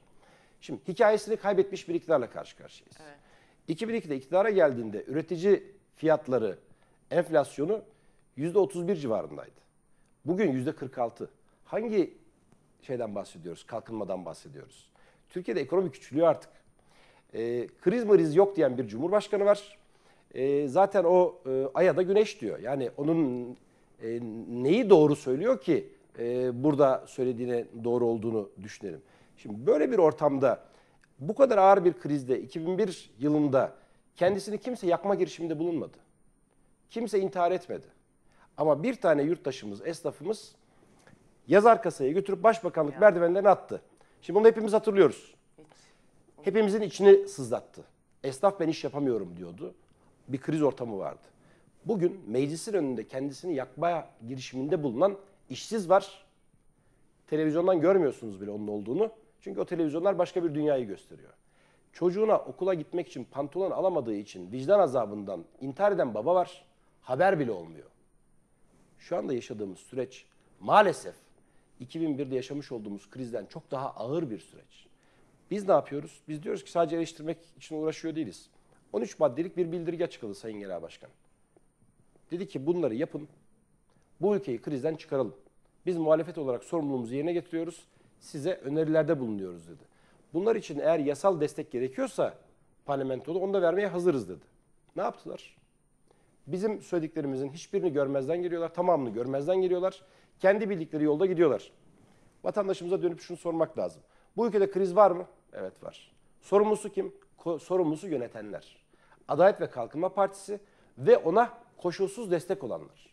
Şimdi hikayesini kaybetmiş bir iktidarla karşı karşıyayız. Evet. 2002'de iktidara geldiğinde üretici fiyatları enflasyonu %31 civarındaydı. Bugün %46. Hangi şeyden bahsediyoruz? Kalkınmadan bahsediyoruz. Türkiye'de ekonomi küçülüyor artık. E, kriz mriz yok diyen bir cumhurbaşkanı var. E, zaten o e, aya da güneş diyor. Yani onun e, neyi doğru söylüyor ki e, burada söylediğine doğru olduğunu düşünelim. Şimdi böyle bir ortamda bu kadar ağır bir krizde 2001 yılında kendisini kimse yakma girişiminde bulunmadı. Kimse intihar etmedi. Ama bir tane yurttaşımız, esnafımız yazar kasaya götürüp başbakanlık ya. merdivenlerine attı. Şimdi bunu hepimiz hatırlıyoruz. Hepimizin içini sızlattı. Esnaf ben iş yapamıyorum diyordu. Bir kriz ortamı vardı bugün meclisin önünde kendisini yakma girişiminde bulunan işsiz var. Televizyondan görmüyorsunuz bile onun olduğunu. Çünkü o televizyonlar başka bir dünyayı gösteriyor. Çocuğuna okula gitmek için pantolon alamadığı için vicdan azabından intihar eden baba var. Haber bile olmuyor. Şu anda yaşadığımız süreç maalesef 2001'de yaşamış olduğumuz krizden çok daha ağır bir süreç. Biz ne yapıyoruz? Biz diyoruz ki sadece eleştirmek için uğraşıyor değiliz. 13 maddelik bir bildirge açıkladı Sayın Genel Başkan. Dedi ki bunları yapın. Bu ülkeyi krizden çıkaralım. Biz muhalefet olarak sorumluluğumuzu yerine getiriyoruz. Size önerilerde bulunuyoruz dedi. Bunlar için eğer yasal destek gerekiyorsa parlamentoda onu da vermeye hazırız dedi. Ne yaptılar? Bizim söylediklerimizin hiçbirini görmezden geliyorlar. Tamamını görmezden geliyorlar. Kendi bildikleri yolda gidiyorlar. Vatandaşımıza dönüp şunu sormak lazım. Bu ülkede kriz var mı? Evet var. Sorumlusu kim? Sorumlusu yönetenler. Adalet ve Kalkınma Partisi ve ona koşulsuz destek olanlar.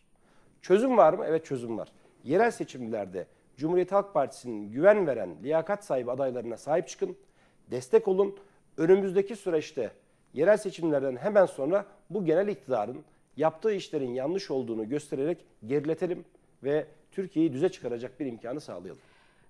Çözüm var mı? Evet çözüm var. Yerel seçimlerde Cumhuriyet Halk Partisi'nin güven veren, liyakat sahibi adaylarına sahip çıkın, destek olun. Önümüzdeki süreçte yerel seçimlerden hemen sonra bu genel iktidarın yaptığı işlerin yanlış olduğunu göstererek geriletelim ve Türkiye'yi düze çıkaracak bir imkanı sağlayalım.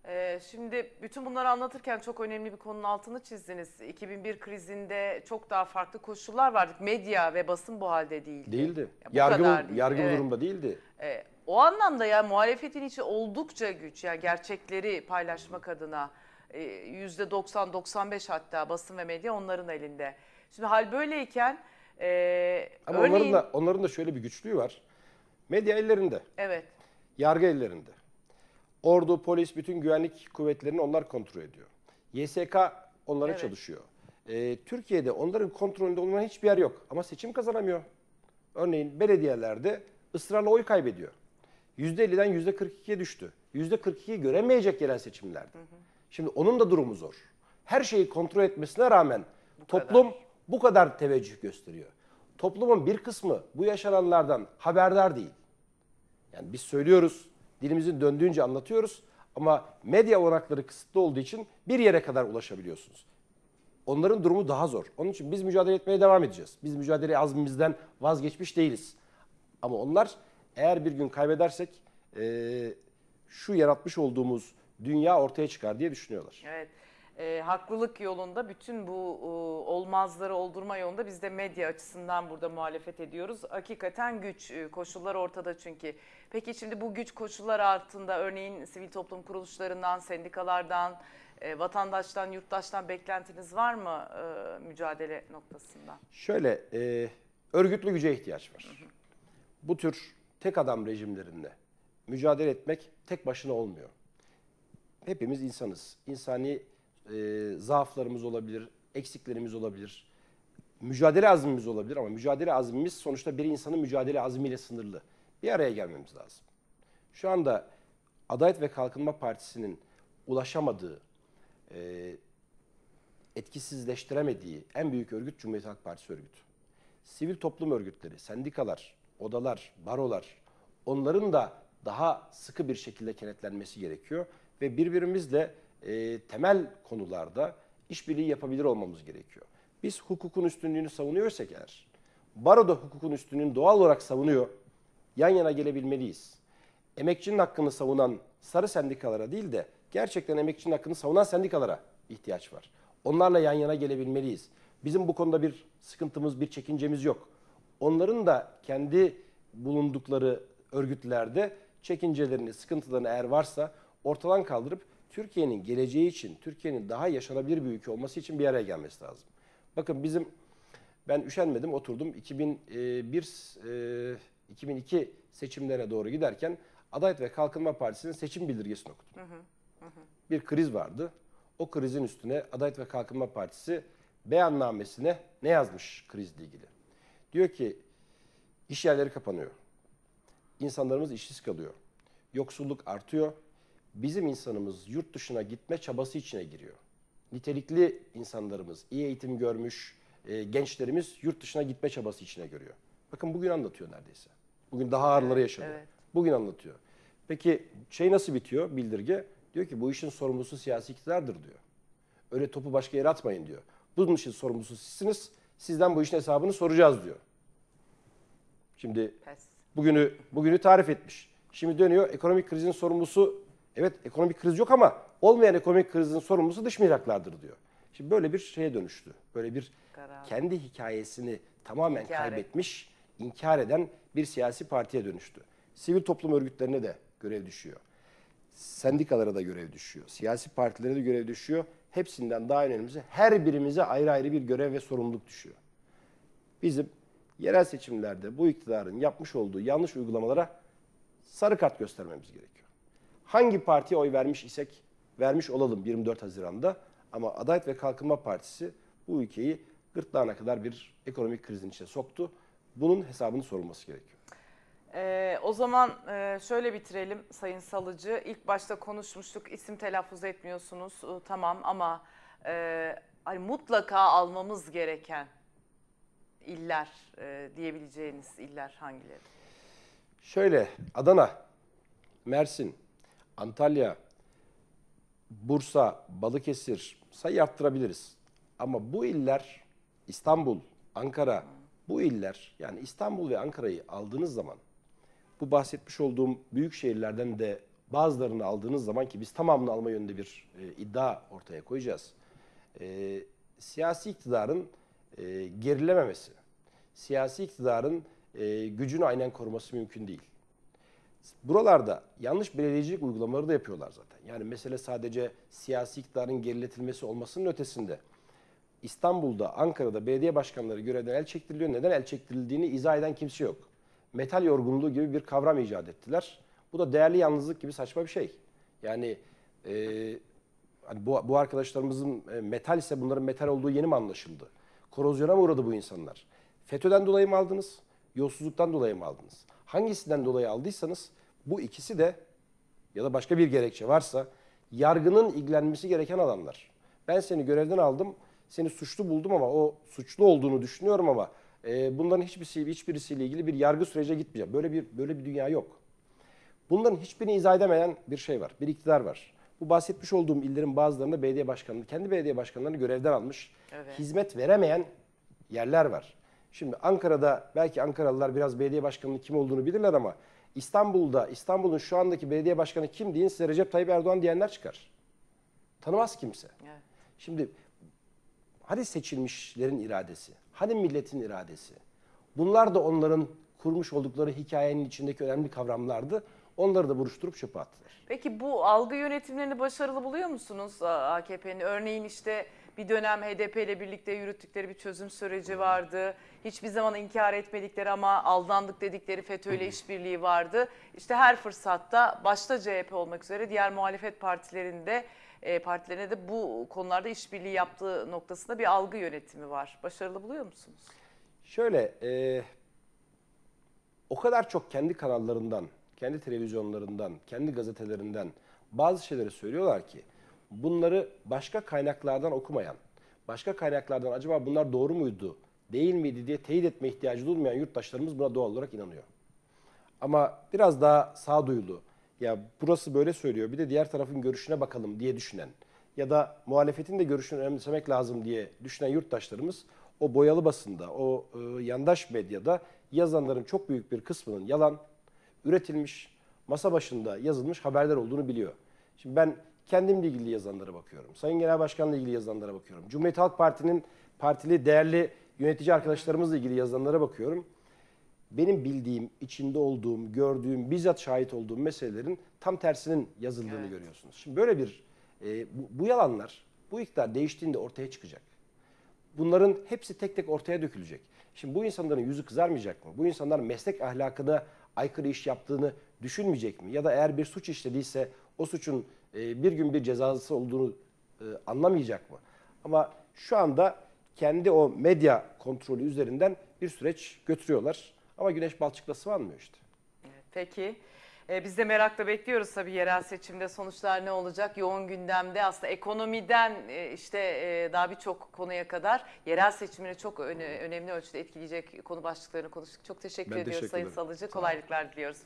Ee, şimdi bütün bunları anlatırken çok önemli bir konunun altını çizdiniz. 2001 krizinde çok daha farklı koşullar vardı. Medya ve basın bu halde değildi. Değildi. Ya, bu yargı kadar değil. yargı Evet. durumda değildi. Ee, o anlamda ya muhalefetin içi oldukça güç. Yani gerçekleri paylaşmak adına e, %90-95 hatta basın ve medya onların elinde. Şimdi hal böyleyken e, Ama örneğin... onların da onların da şöyle bir güçlüğü var. Medya ellerinde, Evet. yargı ellerinde. Ordu, polis, bütün güvenlik kuvvetlerini onlar kontrol ediyor. YSK onlara Evet. çalışıyor. Ee, Türkiye'de onların kontrolünde olmayan hiçbir yer yok. Ama seçim kazanamıyor. Örneğin belediyelerde ısrarla oy kaybediyor. %50'den %42'ye düştü. %42'yi göremeyecek yerel seçimlerde. Şimdi onun da durumu zor. Her şeyi kontrol etmesine rağmen toplum bu kadar teveccüh gösteriyor. Toplumun bir kısmı bu yaşananlardan haberdar değil. Yani biz söylüyoruz, dilimizin döndüğünce anlatıyoruz. Ama medya oranakları kısıtlı olduğu için bir yere kadar ulaşabiliyorsunuz. Onların durumu daha zor. Onun için biz mücadele etmeye devam edeceğiz. Biz mücadele azmimizden vazgeçmiş değiliz. Ama onlar eğer bir gün kaybedersek e, şu yaratmış olduğumuz dünya ortaya çıkar diye düşünüyorlar. Evet e, haklılık yolunda bütün bu e, olmazları oldurma yolunda biz de medya açısından burada muhalefet ediyoruz. Hakikaten güç e, koşullar ortada çünkü. Peki şimdi bu güç koşullar altında örneğin sivil toplum kuruluşlarından, sendikalardan, e, vatandaştan, yurttaştan beklentiniz var mı e, mücadele noktasında? Şöyle e, örgütlü güce ihtiyaç var. Hı hı. Bu tür tek adam rejimlerinde mücadele etmek tek başına olmuyor. Hepimiz insanız. İnsani e, zaaflarımız olabilir, eksiklerimiz olabilir, mücadele azmimiz olabilir ama mücadele azmimiz sonuçta bir insanın mücadele azmiyle sınırlı. Bir araya gelmemiz lazım. Şu anda Adalet ve Kalkınma Partisi'nin ulaşamadığı, e, etkisizleştiremediği en büyük örgüt Cumhuriyet Halk Partisi örgütü. Sivil toplum örgütleri, sendikalar, odalar, barolar, onların da daha sıkı bir şekilde kenetlenmesi gerekiyor ve birbirimizle e, temel konularda işbirliği yapabilir olmamız gerekiyor. Biz hukukun üstünlüğünü savunuyorsak eğer, baro da hukukun üstünlüğünü doğal olarak savunuyor, yan yana gelebilmeliyiz. Emekçinin hakkını savunan sarı sendikalara değil de gerçekten emekçinin hakkını savunan sendikalara ihtiyaç var. Onlarla yan yana gelebilmeliyiz. Bizim bu konuda bir sıkıntımız, bir çekincemiz yok. Onların da kendi bulundukları örgütlerde çekincelerini, sıkıntılarını eğer varsa ortadan kaldırıp Türkiye'nin geleceği için, Türkiye'nin daha yaşanabilir bir ülke olması için bir araya gelmesi lazım. Bakın bizim, ben üşenmedim oturdum 2001 2002 seçimlerine doğru giderken Adalet ve Kalkınma Partisi'nin seçim bildirgesini okudum. Hı hı, hı. Bir kriz vardı. O krizin üstüne Adalet ve Kalkınma Partisi beyannamesine ne yazmış krizle ilgili? Diyor ki iş yerleri kapanıyor. İnsanlarımız işsiz kalıyor. Yoksulluk artıyor bizim insanımız yurt dışına gitme çabası içine giriyor. Nitelikli insanlarımız, iyi eğitim görmüş e, gençlerimiz yurt dışına gitme çabası içine görüyor. Bakın bugün anlatıyor neredeyse. Bugün daha ağırları yaşadı. Evet. Bugün anlatıyor. Peki şey nasıl bitiyor bildirge? Diyor ki bu işin sorumlusu siyasi iktidardır diyor. Öyle topu başka yere atmayın diyor. Bunun için sorumlusu sizsiniz. Sizden bu işin hesabını soracağız diyor. Şimdi Pes. bugünü bugünü tarif etmiş. Şimdi dönüyor ekonomik krizin sorumlusu Evet ekonomik kriz yok ama olmayan ekonomik krizin sorumlusu dış mihraklardır diyor. Şimdi böyle bir şeye dönüştü. Böyle bir kendi hikayesini tamamen İnkar kaybetmiş, et. inkar eden bir siyasi partiye dönüştü. Sivil toplum örgütlerine de görev düşüyor. Sendikalara da görev düşüyor. Siyasi partilere de görev düşüyor. Hepsinden daha önemlisi her birimize ayrı ayrı bir görev ve sorumluluk düşüyor. Bizim yerel seçimlerde bu iktidarın yapmış olduğu yanlış uygulamalara sarı kart göstermemiz gerekiyor hangi partiye oy vermiş isek vermiş olalım 24 Haziran'da. Ama Adalet ve Kalkınma Partisi bu ülkeyi gırtlağına kadar bir ekonomik krizin içine soktu. Bunun hesabını sorulması gerekiyor. Ee, o zaman e, şöyle bitirelim Sayın Salıcı. İlk başta konuşmuştuk isim telaffuz etmiyorsunuz e, tamam ama e, hani mutlaka almamız gereken iller e, diyebileceğiniz iller hangileri? Şöyle Adana, Mersin, Antalya, Bursa, Balıkesir sayı arttırabiliriz. Ama bu iller İstanbul, Ankara bu iller yani İstanbul ve Ankara'yı aldığınız zaman bu bahsetmiş olduğum büyük şehirlerden de bazılarını aldığınız zaman ki biz tamamını alma yönünde bir e, iddia ortaya koyacağız. E, siyasi iktidarın e, gerilememesi, siyasi iktidarın e, gücünü aynen koruması mümkün değil. Buralarda yanlış belediyecilik uygulamaları da yapıyorlar zaten. Yani mesele sadece siyasi iktidarın geriletilmesi olmasının ötesinde. İstanbul'da, Ankara'da belediye başkanları görevden el çektiriliyor. Neden el çektirildiğini izah eden kimse yok. Metal yorgunluğu gibi bir kavram icat ettiler. Bu da değerli yalnızlık gibi saçma bir şey. Yani e, hani bu, bu arkadaşlarımızın e, metal ise bunların metal olduğu yeni mi anlaşıldı? Korozyona mı uğradı bu insanlar? FETÖ'den dolayı mı aldınız? Yolsuzluktan dolayı mı aldınız? Hangisinden dolayı aldıysanız bu ikisi de ya da başka bir gerekçe varsa yargının ilgilenmesi gereken alanlar. Ben seni görevden aldım, seni suçlu buldum ama o suçlu olduğunu düşünüyorum ama e, bunların hiçbirisi hiçbirisiyle ilgili bir yargı sürece gitmeyeceğim. Böyle bir böyle bir dünya yok. Bunların hiçbirini izah edemeyen bir şey var, bir iktidar var. Bu bahsetmiş olduğum illerin bazılarında belediye başkanını, kendi belediye başkanlarını görevden almış, evet. hizmet veremeyen yerler var. Şimdi Ankara'da belki Ankaralılar biraz belediye başkanının kim olduğunu bilirler ama İstanbul'da İstanbul'un şu andaki belediye başkanı kim deyin size Recep Tayyip Erdoğan diyenler çıkar. Tanımaz kimse. Evet. Şimdi hadi seçilmişlerin iradesi, hadi milletin iradesi. Bunlar da onların kurmuş oldukları hikayenin içindeki önemli kavramlardı. Onları da buruşturup çöpe attılar. Peki bu algı yönetimlerini başarılı buluyor musunuz AKP'nin? Örneğin işte bir dönem HDP ile birlikte yürüttükleri bir çözüm süreci vardı hiçbir zaman inkar etmedikleri ama aldandık dedikleri FETÖ'yle işbirliği vardı. İşte her fırsatta başta CHP olmak üzere diğer muhalefet partilerinde e, partilerine de bu konularda işbirliği yaptığı noktasında bir algı yönetimi var. Başarılı buluyor musunuz? Şöyle e, o kadar çok kendi kanallarından, kendi televizyonlarından, kendi gazetelerinden bazı şeyleri söylüyorlar ki bunları başka kaynaklardan okumayan, başka kaynaklardan acaba bunlar doğru muydu değil miydi diye teyit etme ihtiyacı duymayan yurttaşlarımız buna doğal olarak inanıyor. Ama biraz daha sağduyulu, ya burası böyle söylüyor bir de diğer tarafın görüşüne bakalım diye düşünen ya da muhalefetin de görüşünü önemsemek lazım diye düşünen yurttaşlarımız o boyalı basında, o e, yandaş medyada yazanların çok büyük bir kısmının yalan, üretilmiş, masa başında yazılmış haberler olduğunu biliyor. Şimdi ben kendimle ilgili yazanlara bakıyorum. Sayın Genel Başkan'la ilgili yazanlara bakıyorum. Cumhuriyet Halk Parti'nin partili değerli yönetici arkadaşlarımızla ilgili yazılanlara bakıyorum. Benim bildiğim, içinde olduğum, gördüğüm, bizzat şahit olduğum meselelerin tam tersinin yazıldığını evet. görüyorsunuz. Şimdi böyle bir e, bu, bu yalanlar bu iktidar değiştiğinde ortaya çıkacak. Bunların hepsi tek tek ortaya dökülecek. Şimdi bu insanların yüzü kızarmayacak mı? Bu insanlar meslek ahlakına aykırı iş yaptığını düşünmeyecek mi? Ya da eğer bir suç işlediyse o suçun e, bir gün bir cezası olduğunu e, anlamayacak mı? Ama şu anda kendi o medya kontrolü üzerinden bir süreç götürüyorlar. Ama güneş balçıkla sıvanmıyor işte. Peki. Ee, biz de merakla bekliyoruz tabii yerel seçimde sonuçlar ne olacak? Yoğun gündemde aslında ekonomiden e, işte e, daha birçok konuya kadar yerel seçimini çok öne, önemli ölçüde etkileyecek konu başlıklarını konuştuk. Çok teşekkür ben ediyoruz teşekkür Sayın Salıcı. Kolaylıklar diliyoruz.